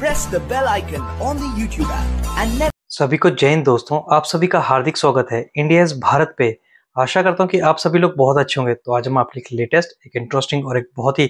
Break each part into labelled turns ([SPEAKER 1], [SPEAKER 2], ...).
[SPEAKER 1] press the bell icon on the YouTube app and never
[SPEAKER 2] सभी को जय हिंद दोस्तों आप सभी का हार्दिक स्वागत है इंडिया इज भारत पे आशा करता हूँ कि आप सभी लोग बहुत अच्छे होंगे तो आज हम आपके लिए लेटेस्ट एक इंटरेस्टिंग और एक बहुत ही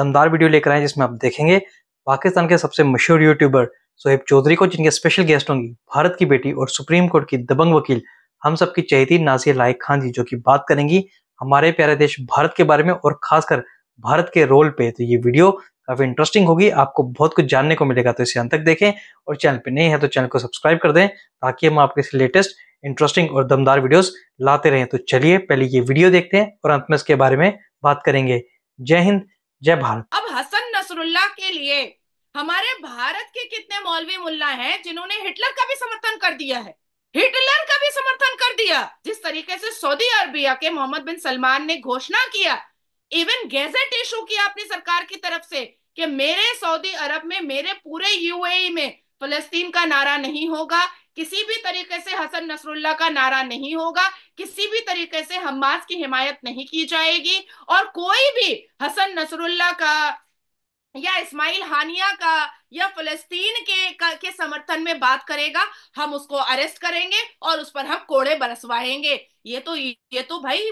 [SPEAKER 2] दमदार वीडियो लेकर आए जिसमें आप देखेंगे पाकिस्तान के सबसे मशहूर यूट्यूबर सोहेब चौधरी को जिनके स्पेशल गेस्ट होंगी भारत की बेटी और सुप्रीम कोर्ट की दबंग वकील हम सबकी चहेती नासिर लायक खान जी जो कि बात करेंगी हमारे प्यारे देश भारत के बारे में और खासकर भारत के रोल पे तो ये वीडियो काफ़ी इंटरेस्टिंग होगी आपको बहुत कुछ जानने को मिलेगा तो इसे अंत तक देखें और चैनल पे नहीं है तो चैनल को सब्सक्राइब कर दें ताकि हम आपके लेटेस्ट इंटरेस्टिंग और दमदार वीडियोस लाते रहें तो चलिए पहले ये वीडियो देखते हैं और अंत में इसके बारे में बात करेंगे जय हिंद जय भारत
[SPEAKER 1] अब हसन नसरुल्ला के लिए हमारे भारत के कितने मौलवी मुला है जिन्होंने हिटलर का भी समर्थन कर दिया है हिटलर का भी समर्थन कर दिया जिस तरीके से सऊदी अरबिया के मोहम्मद बिन सलमान ने घोषणा किया इवन गैजेट इशू किया अपनी सरकार की तरफ से कि मेरे सऊदी अरब में मेरे पूरे यूएई में फलस्तीन का नारा नहीं होगा किसी भी तरीके से हसन नसरुल्ला का नारा नहीं होगा किसी भी तरीके से हमास की हिमायत नहीं की जाएगी और कोई भी हसन नसरुल्ला का या इस्माइल हानिया का या फलस्तीन के का, के समर्थन में बात करेगा हम उसको अरेस्ट करेंगे और उस पर हम कोड़े बरसवाएंगे ये तो ये तो भाई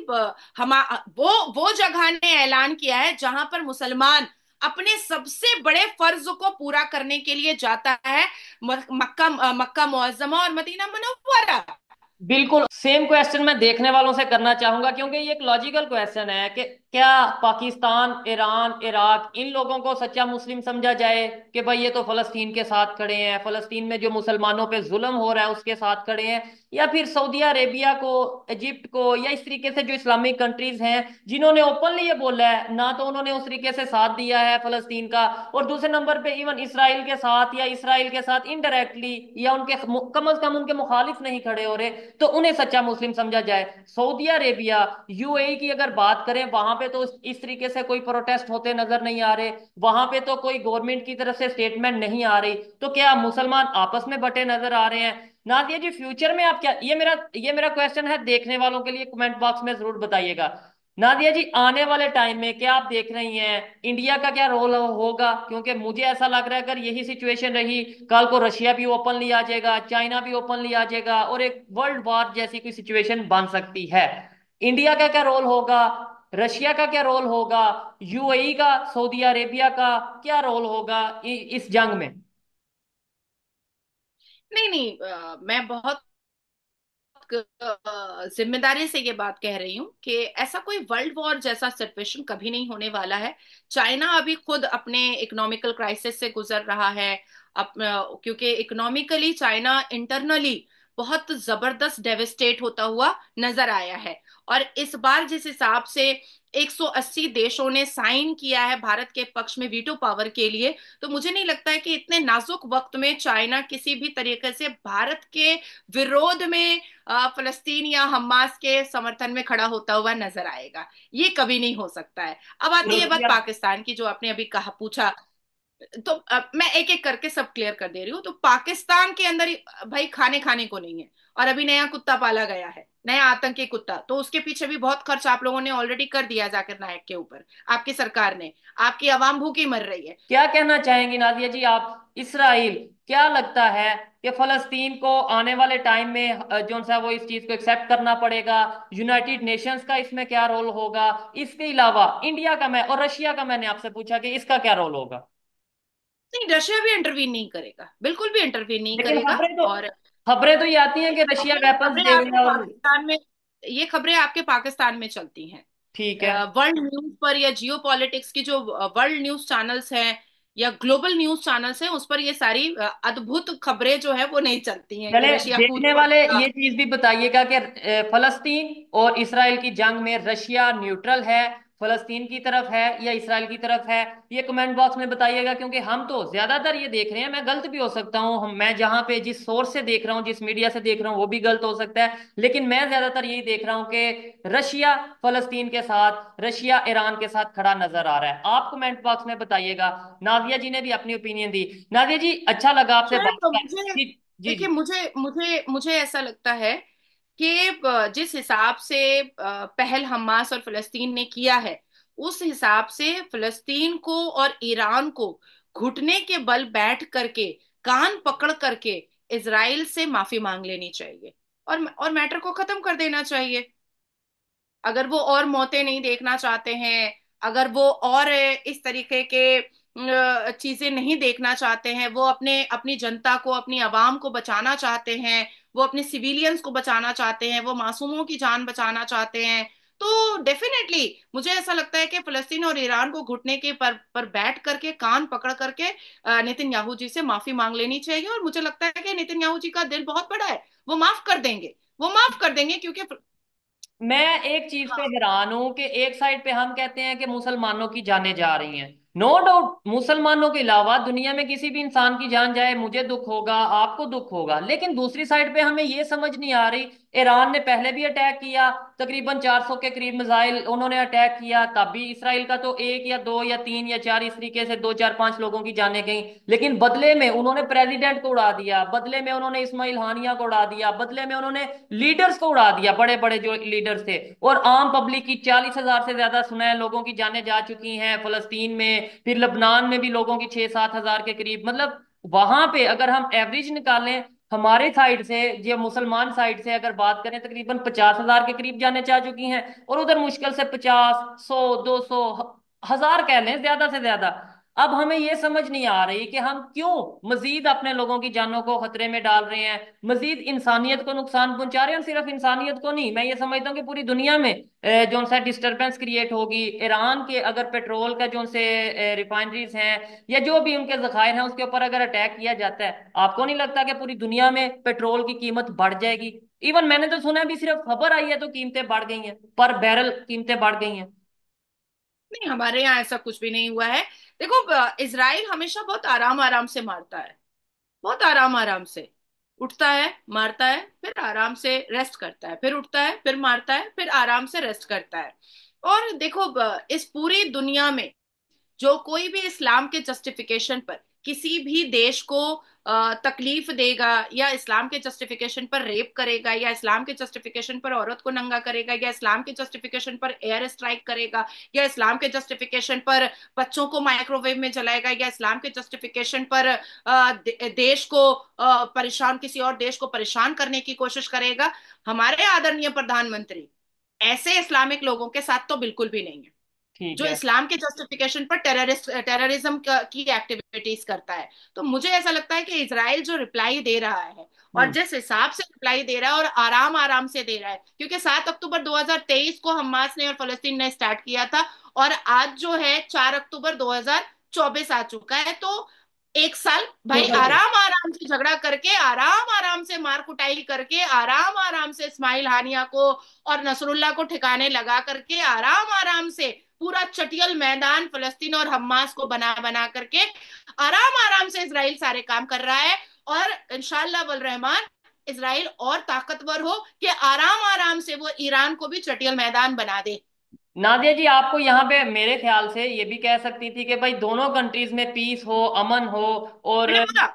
[SPEAKER 1] हम वो वो जगह ने ऐलान किया है जहां पर मुसलमान अपने सबसे बड़े फर्ज को पूरा करने के लिए जाता है मक्का मक्का मुआजमा और मदीना मनोवरा
[SPEAKER 3] बिल्कुल सेम क्वेश्चन मैं देखने वालों से करना चाहूंगा क्योंकि ये एक लॉजिकल क्वेश्चन है कि क्या पाकिस्तान ईरान इराक इन लोगों को सच्चा मुस्लिम समझा जाए कि भाई ये तो फलस्तीन के साथ खड़े हैं फलस्तीन में जो मुसलमानों पे जुल्म हो रहा है उसके साथ खड़े हैं या फिर सऊदी अरेबिया को इजिप्ट को या इस तरीके से जो इस्लामिक कंट्रीज हैं जिन्होंने ओपनली ये बोला है ना तो उन्होंने उस तरीके से साथ दिया है फलस्तीन का और दूसरे नंबर पर इवन इसराइल के साथ या इसराइल के साथ इनडायरेक्टली या उनके कम अज कम उनके मुखालिफ नहीं खड़े हो रहे तो उन्हें सच्चा मुस्लिम समझा जाए सऊदी अरेबिया यू e की अगर बात करें वहां पे तो इस तरीके से कोई प्रोटेस्ट होते नजर नहीं आ रहे वहां पे तो कोई गवर्नमेंट की तरफ से स्टेटमेंट नहीं आ रही तो क्या मुसलमान आपस में बटे नजर आ रहे हैं नादिया जी फ्यूचर में आप क्या ये मेरा ये मेरा क्वेश्चन है देखने वालों के लिए कमेंट बॉक्स में जरूर बताइएगा नादिया जी आने वाले टाइम में क्या आप देख रही हैं इंडिया का क्या रोल होगा क्योंकि मुझे ऐसा लग रहा है अगर यही सिचुएशन रही कल को रशिया भी ओपनली आ जाएगा चाइना भी ओपनली आ जाएगा और एक वर्ल्ड वॉर जैसी कोई सिचुएशन बन सकती है इंडिया का क्या रोल होगा रशिया का क्या रोल होगा यूएई e का सऊदी अरेबिया का क्या रोल होगा इस जंग में
[SPEAKER 1] नहीं नहीं आ, मैं बहुत जिम्मेदारी से ये बात कह रही हूँ कि ऐसा कोई वर्ल्ड वॉर जैसा सिचुएशन कभी नहीं होने वाला है चाइना अभी खुद अपने इकोनॉमिकल क्राइसिस से गुजर रहा है अप, क्योंकि इकोनॉमिकली चाइना इंटरनली बहुत जबरदस्त डेवेस्टेट होता हुआ नजर आया है और इस बार जिस हिसाब से 180 देशों ने साइन किया है भारत के पक्ष में वीटो पावर के लिए तो मुझे नहीं लगता है कि इतने नाजुक वक्त में चाइना किसी भी तरीके से भारत के विरोध में फलस्तीन या हमास के समर्थन में खड़ा होता हुआ नजर आएगा ये कभी नहीं हो सकता है अब आती है बात पाकिस्तान की जो आपने अभी कहा पूछा तो मैं एक एक करके सब क्लियर कर दे रही हूँ तो पाकिस्तान के अंदर भाई खाने खाने को नहीं है और अभी नया कुत्ता पाला गया है नया आतंकी कुत्ता तो उसके पीछे भी बहुत खर्च आप लोगों ने ऑलरेडी कर दिया जाकर नायक के ऊपर आपकी सरकार ने आपकी आवाम भूखी मर रही है
[SPEAKER 3] क्या कहना चाहेंगी नादिया जी आप इसराइल क्या लगता है कि फलस्तीन को आने वाले टाइम में जो सा वो इस चीज को एक्सेप्ट करना पड़ेगा यूनाइटेड नेशंस का इसमें क्या रोल होगा इसके अलावा इंडिया का मैं और रशिया का मैंने आपसे पूछा कि इसका क्या रोल होगा
[SPEAKER 1] नहीं रशिया भी इंटरवीन नहीं करेगा बिल्कुल भी इंटरवीन नहीं करेगा तो, और खबरें तो ये आती हैं कि रशिया वेपन पाकिस्तान में ये खबरें आपके पाकिस्तान में चलती हैं ठीक है वर्ल्ड न्यूज पर या जियो पॉलिटिक्स की जो वर्ल्ड न्यूज चैनल्स हैं या ग्लोबल न्यूज चैनल्स हैं उस पर ये सारी अद्भुत खबरें जो है वो नहीं चलती हैं चले देखने वाले ये चीज भी बताइएगा कि फलस्तीन और इसराइल की जंग में रशिया
[SPEAKER 3] न्यूट्रल है फलस्तीन की तरफ है या इसराइल की तरफ है ये कमेंट बॉक्स में बताइएगा क्योंकि हम तो ज्यादातर ये देख रहे हैं मैं गलत भी हो सकता हूँ मैं जहाँ पे जिस सोर्स से देख रहा हूँ जिस मीडिया से देख रहा हूँ वो भी गलत हो सकता है लेकिन मैं ज्यादातर यही देख रहा हूँ कि रशिया फलस्तीन के साथ रशिया ईरान के साथ खड़ा नजर आ रहा है आप कमेंट बॉक्स में बताइएगा नाजिया जी ने
[SPEAKER 1] भी अपनी ओपिनियन दी नाजिया जी अच्छा लगा आपसे बात तो देखिए मुझे मुझे मुझे ऐसा लगता है कि जिस हिसाब से पहल हमास और फलस्तीन ने किया है उस हिसाब से फलस्तीन को और ईरान को घुटने के बल बैठ करके कान पकड़ करके इसराइल से माफी मांग लेनी चाहिए और और मैटर को खत्म कर देना चाहिए अगर वो और मौतें नहीं देखना चाहते हैं अगर वो और इस तरीके के चीजें नहीं देखना चाहते हैं वो अपने अपनी जनता को अपनी आवाम को बचाना चाहते हैं वो अपने सिविलियंस को बचाना चाहते हैं वो मासूमों की जान बचाना चाहते हैं तो डेफिनेटली मुझे ऐसा लगता है कि फलस्तीन और ईरान को घुटने के पर पर बैठ करके कान पकड़ करके नितिन याहू जी से माफी मांग लेनी चाहिए और मुझे लगता है कि नितिन याहू जी का दिल बहुत बड़ा है वो माफ कर देंगे वो माफ कर देंगे क्योंकि मैं एक चीज पे हाँ। हैरान हूँ
[SPEAKER 3] कि एक साइड पे हम कहते हैं कि मुसलमानों की जाने जा रही हैं नो डाउट मुसलमानों के अलावा दुनिया में किसी भी इंसान की जान जाए मुझे दुख होगा आपको दुख होगा लेकिन दूसरी साइड पे हमें यह समझ नहीं आ रही ईरान ने पहले भी अटैक किया तकरीबन 400 के करीब मिजाइल उन्होंने अटैक किया तभी इसराइल का तो एक या दो या तीन या चार इस तरीके से दो चार पांच लोगों की जाने गई लेकिन बदले में उन्होंने प्रेसिडेंट को उड़ा दिया बदले में उन्होंने इस्माइल हानिया को उड़ा दिया बदले में उन्होंने लीडर्स को उड़ा दिया बड़े बड़े जो लीडर्स थे और आम पब्लिक की चालीस हजार से ज्यादा सुना है लोगों की जाने जा चुकी हैं फलस्तीन में फिर लबनान में भी लोगों की छह सात हजार के करीब मतलब वहां पे अगर हम एवरेज निकालें हमारे साइड से जो मुसलमान साइड से अगर बात करें तकरीबन पचास हजार के करीब जाने चाह चुकी हैं और उधर मुश्किल से पचास सौ दो सौ हजार कह लें ज्यादा से ज्यादा अब हमें यह समझ नहीं आ रही कि हम क्यों मजीद अपने लोगों की जानों को खतरे में डाल रहे हैं मजीद इंसानियत को नुकसान पहुंचा रहे हैं सिर्फ इंसानियत को नहीं मैं ये समझता हूँ कि पूरी दुनिया में जो सा डिस्टर्बेंस क्रिएट होगी ईरान के अगर पेट्रोल का जो से रिफाइनरीज हैं या जो भी उनके जखायर हैं उसके ऊपर अगर अटैक किया जाता है आपको नहीं लगता कि पूरी दुनिया में पेट्रोल की कीमत बढ़ जाएगी इवन मैंने तो सुना है भी सिर्फ खबर आई है तो कीमतें बढ़ गई हैं पर बैरल कीमतें बढ़
[SPEAKER 1] गई हैं नहीं हमारे यहाँ ऐसा कुछ भी नहीं हुआ है देखो इसराइल हमेशा बहुत आराम आराम से मारता है बहुत आराम आराम से उठता है मारता है फिर आराम से रेस्ट करता है फिर उठता है फिर मारता है फिर आराम से रेस्ट करता है और देखो इस पूरी दुनिया में जो कोई भी इस्लाम के जस्टिफिकेशन पर किसी भी देश को तकलीफ देगा या इस्लाम के जस्टिफिकेशन पर रेप करेगा या इस्लाम के जस्टिफिकेशन पर औरत को नंगा करेगा या इस्लाम के जस्टिफिकेशन पर एयर स्ट्राइक करेगा या इस्लाम के जस्टिफिकेशन पर बच्चों को माइक्रोवेव में जलाएगा या इस्लाम के जस्टिफिकेशन पर देश को परेशान किसी और देश को परेशान करने की कोशिश करेगा हमारे आदरणीय प्रधानमंत्री ऐसे इस्लामिक लोगों के साथ तो बिल्कुल भी नहीं है जो इस्लाम के जस्टिफिकेशन पर टेररिस्ट टेररिज्म की एक्टिविटीज करता है तो मुझे ऐसा लगता है कि इसराइल जो रिप्लाई दे रहा है और हम्म। जिस हिसाब से रिप्लाई दे रहा है और आराम आराम से दे रहा है क्योंकि सात अक्टूबर 2023 को हमास ने और फलस्तीन ने स्टार्ट किया था और आज जो है चार अक्टूबर 2024 आ चुका है तो एक साल भाई आराम आराम से झगड़ा करके आराम आराम से मार कुटाई करके आराम आराम से इस्माइल हानिया को और नसरुल्ला को ठिकाने लगा करके आराम आराम से पूरा चटियल मैदान फलस्तीन और हमास को बना बना करके आराम आराम से इसराइल सारे काम कर रहा है और इनशाला रहमान इसराइल और ताकतवर हो कि आराम आराम से वो ईरान को भी चटियल मैदान बना दे
[SPEAKER 3] नादिया जी आपको यहाँ पे मेरे ख्याल से ये भी कह सकती थी कि भाई दोनों कंट्रीज में पीस हो अमन हो और मैंने बोला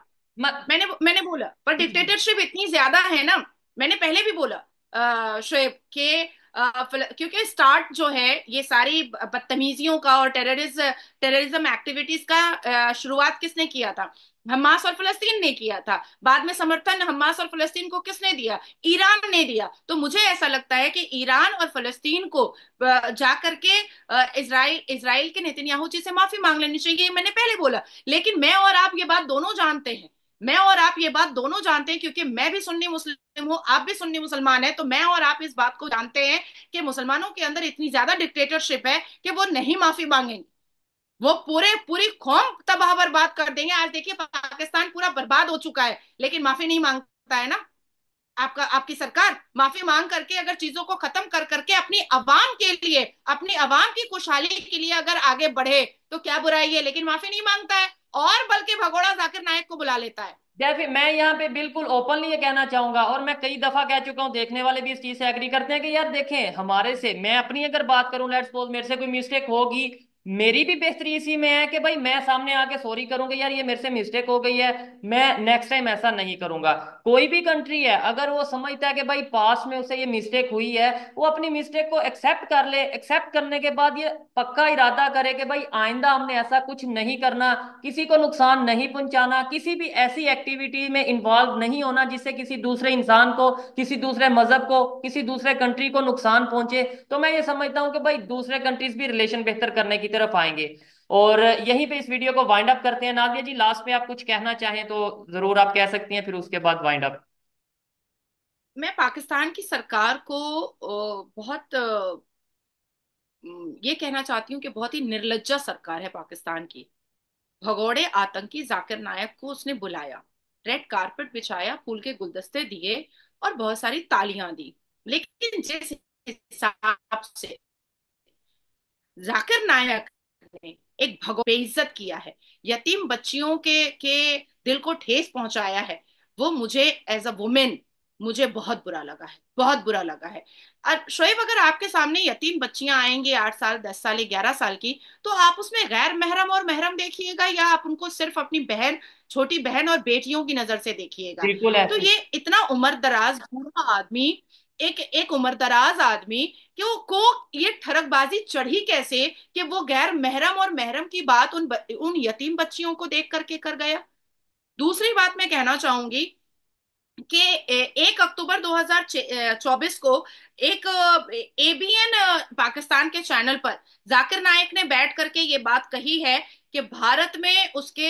[SPEAKER 1] म... मैंने मैंने बोला पर डिक्टेटरशिप इतनी ज्यादा है ना मैंने पहले भी बोला शुएब के क्योंकि स्टार्ट जो है ये सारी बदतमीजियों का और टेररिज टेररिज्म एक्टिविटीज का शुरुआत किसने किया था हमास और फलस्तीन ने किया था बाद में समर्थन हमास और फलस्तीन को किसने दिया ईरान ने दिया तो मुझे ऐसा लगता है कि ईरान और फलस्तीन को जा करके इसराइल इसराइल के नेतन्याहू जी से माफी मांग लेनी चाहिए मैंने पहले बोला लेकिन मैं और आप ये बात दोनों जानते हैं मैं और आप ये बात दोनों जानते हैं क्योंकि मैं भी सुन्नी मुस्लिम हूँ आप भी सुन्नी मुसलमान है तो मैं और आप इस बात को जानते हैं कि मुसलमानों के अंदर इतनी ज्यादा डिक्टेटरशिप है कि वो नहीं माफी मांगेंगे वो पूरे पूरी कौम तबाह बर्बाद कर देंगे आज देखिए पाकिस्तान पूरा बर्बाद हो चुका है लेकिन माफी नहीं मांगता है ना आपका आपकी सरकार माफी मांग करके अगर चीजों को खत्म कर करके अपनी आवाम के लिए अपनी अवाम की खुशहाली के लिए अगर आगे बढ़े तो क्या बुराई है लेकिन माफी नहीं मांगता है और बल्कि भगोड़ा जाकिर नायक को बुला लेता है जैसे मैं यहाँ पे बिल्कुल ओपनली ये कहना चाहूंगा और मैं
[SPEAKER 3] कई दफा कह चुका हूँ देखने वाले भी इस चीज से एग्री करते हैं कि यार देखें हमारे से मैं अपनी अगर बात करूं लेट्स सपोज मेरे से कोई मिस्टेक होगी मेरी भी बेहतरी इसी में है कि भाई मैं सामने आके सॉरी करूंगा यार ये मेरे से मिस्टेक हो गई है मैं नेक्स्ट टाइम ऐसा नहीं करूंगा कोई भी कंट्री है अगर वो समझता है कि भाई पास्ट में उसे ये मिस्टेक हुई है वो अपनी मिस्टेक को एक्सेप्ट कर ले एक्सेप्ट करने के बाद ये पक्का इरादा करे कि भाई आइंदा हमने ऐसा कुछ नहीं करना किसी को नुकसान नहीं पहुंचाना किसी भी ऐसी एक्टिविटी में इन्वॉल्व नहीं होना जिससे किसी दूसरे इंसान को किसी दूसरे मजहब को किसी दूसरे कंट्री को नुकसान पहुंचे तो मैं ये समझता हूँ कि भाई दूसरे कंट्रीज भी रिलेशन बेहतर करने की तरफ आएंगे और यहीं पे इस वीडियो को वाइंड अप करते हैं नादिया जी लास्ट में
[SPEAKER 1] आप कुछ कहना चाहें तो
[SPEAKER 3] जरूर आप कह सकती हैं फिर उसके बाद वाइंड अप
[SPEAKER 1] मैं पाकिस्तान की सरकार को बहुत ये कहना चाहती हूँ कि बहुत ही निर्लज्जा सरकार है पाकिस्तान की भगोड़े आतंकी जाकिर नायक को उसने बुलाया रेड कारपेट बिछाया फूल के गुलदस्ते दिए और बहुत सारी तालियां दी लेकिन जिस हिसाब से जाकिर नायक ने एक भगव बेइज्जत किया है यतीम बच्चियों के के दिल को ठेस पहुंचाया है वो मुझे एज अ वुमेन मुझे बहुत बुरा लगा है बहुत बुरा लगा है और शोएब अगर आपके सामने यतीम बच्चियां आएंगी आठ साल दस साल ग्यारह साल की तो आप उसमें गैर महरम और महरम देखिएगा या आप उनको सिर्फ अपनी बहन छोटी बहन और बेटियों की नजर से देखिएगा तो ये इतना उम्र दराज बूढ़ा आदमी एक एक उम्रदराज आदमी कि वो को ये ठरकबाजी चढ़ी कैसे कि वो गैर महरम और महरम की बात उन उन यतीम बच्चियों को देख करके कर गया दूसरी बात मैं कहना चाहूंगी कि एक अक्टूबर 2024 को एक एबीएन पाकिस्तान के चैनल पर जाकिर नायक ने बैठ करके ये बात कही है कि भारत में उसके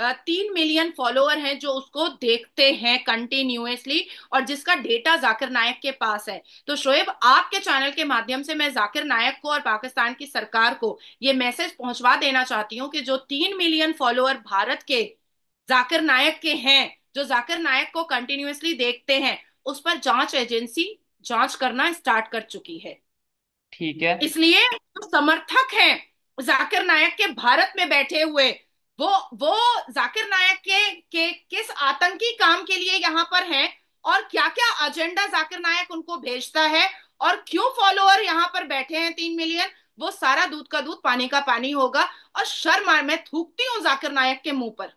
[SPEAKER 1] तीन मिलियन फॉलोअर हैं जो उसको देखते हैं कंटिन्यूसली और जिसका डेटा जाकिर नायक के पास है तो शोएब आपके चैनल के माध्यम से मैं जाकिर नायक को और पाकिस्तान की सरकार को ये मैसेज पहुंचवा देना चाहती हूँ कि जो तीन मिलियन फॉलोअर भारत के जाकिर नायक के हैं जो जाकिर नायक को कंटिन्यूसली देखते हैं उस पर जांच एजेंसी जांच करना स्टार्ट कर चुकी है ठीक है इसलिए समर्थक हैं जाकिर नायक के भारत में बैठे हुए वो वो जाकिर नायक के, के किस आतंकी काम के लिए यहाँ पर हैं और क्या क्या एजेंडा जाकिर नायक उनको भेजता है और क्यों फॉलोअर यहाँ पर बैठे हैं तीन मिलियन वो सारा दूध का दूध पानी का पानी होगा और शर्म मैं थूकती हूँ जाकिर नायक के मुंह पर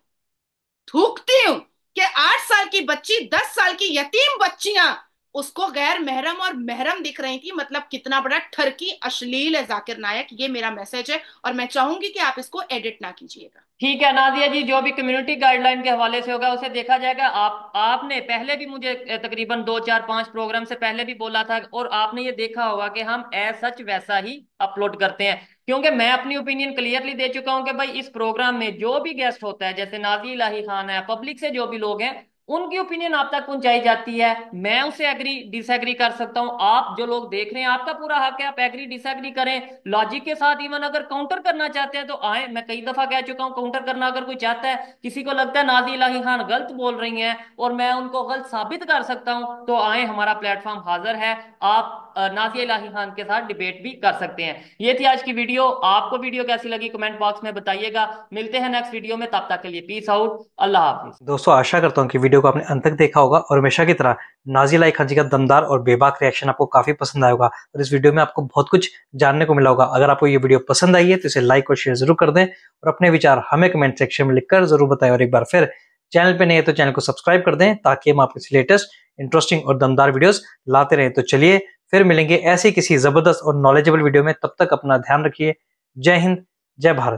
[SPEAKER 1] थूकती हूँ कि आठ साल की बच्ची दस साल की यतीम बच्चियां उसको गैर महरम और महरम दिख रही थी मतलब कितना बड़ा ठरकी अश्लील है जाकिर नायक ये मेरा मैसेज है और मैं चाहूंगी कि आप इसको एडिट ना कीजिएगा ठीक है नादिया जी जो
[SPEAKER 3] भी कम्युनिटी गाइडलाइन के हवाले से होगा उसे देखा जाएगा आप आपने पहले भी मुझे तकरीबन दो चार पांच प्रोग्राम से पहले भी बोला था और आपने ये देखा होगा कि हम ए सच वैसा ही अपलोड करते हैं क्योंकि मैं अपनी ओपिनियन क्लियरली दे चुका हूं कि भाई इस प्रोग्राम में जो भी गेस्ट होता है जैसे नाजी इलाही खान है पब्लिक से जो भी लोग हैं उनकी ओपिनियन आप तक पहुंचाई जाती है मैं उसे एग्री डिसएग्री कर सकता हूं आप जो लोग देख रहे हैं आपका पूरा हक है आप एग्री डिसएग्री करें लॉजिक के साथ इवन अगर काउंटर करना चाहते हैं तो आए मैं कई दफा कह चुका हूं काउंटर करना अगर कोई चाहता है किसी को लगता है नाजी इलाही खान गलत बोल रही है और मैं उनको गलत साबित कर सकता हूं तो आए हमारा प्लेटफॉर्म हाजिर है आप नाजिया इलाही खान के साथ डिबेट भी कर सकते हैं ये थी आज की वीडियो आपको वीडियो कैसी लगी कमेंट बॉक्स में बताइएगा मिलते हैं नेक्स्ट वीडियो में तब तक के लिए पीस आउट अल्लाह हाफिज
[SPEAKER 2] दोस्तों आशा करता हूँ कि वीडियो को आपने अंत तक देखा होगा और हमेशा की तरह नाजिया इलाही खान जी का दमदार और बेबाक रिएक्शन आपको काफी पसंद आएगा और इस वीडियो में आपको बहुत कुछ जानने को मिला होगा अगर आपको ये वीडियो पसंद आई है तो इसे लाइक और शेयर जरूर कर दें और अपने विचार हमें कमेंट सेक्शन में लिखकर जरूर बताएं और एक बार फिर चैनल पे नहीं है तो चैनल को सब्सक्राइब कर दें ताकि हम आपके लेटेस्ट इंटरेस्टिंग और दमदार वीडियोस लाते रहें तो चलिए फिर मिलेंगे ऐसी किसी जबरदस्त और नॉलेजेबल वीडियो में तब तक अपना ध्यान रखिए जय हिंद जय भारत